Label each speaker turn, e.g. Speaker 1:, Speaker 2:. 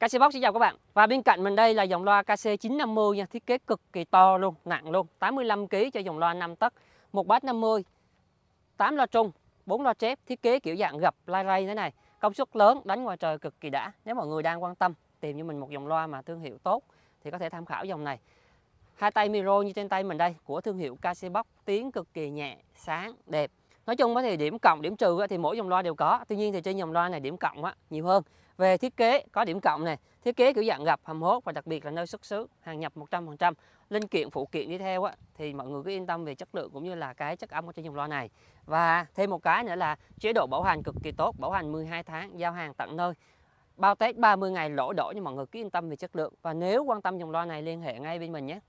Speaker 1: KCBox xin chào các bạn Và bên cạnh mình đây là dòng loa KC950 nha Thiết kế cực kỳ to luôn, nặng luôn 85kg cho dòng loa 5 tấc một bass 50 8 loa trung 4 loa chép Thiết kế kiểu dạng gập lai ray thế này Công suất lớn, đánh ngoài trời cực kỳ đã Nếu mọi người đang quan tâm tìm cho mình một dòng loa mà thương hiệu tốt Thì có thể tham khảo dòng này Hai tay miro như trên tay mình đây Của thương hiệu KCBox Tiếng cực kỳ nhẹ, sáng, đẹp nói chung thì điểm cộng điểm trừ thì mỗi dòng loa đều có tuy nhiên thì trên dòng loa này điểm cộng nhiều hơn về thiết kế có điểm cộng này thiết kế kiểu dạng gập hầm hố và đặc biệt là nơi xuất xứ hàng nhập 100% linh kiện phụ kiện đi theo thì mọi người cứ yên tâm về chất lượng cũng như là cái chất âm của trên dòng loa này và thêm một cái nữa là chế độ bảo hành cực kỳ tốt bảo hành 12 tháng giao hàng tận nơi bao test 30 ngày lỗ đổ nhưng mọi người cứ yên tâm về chất lượng và nếu quan tâm dòng loa này liên hệ ngay bên mình nhé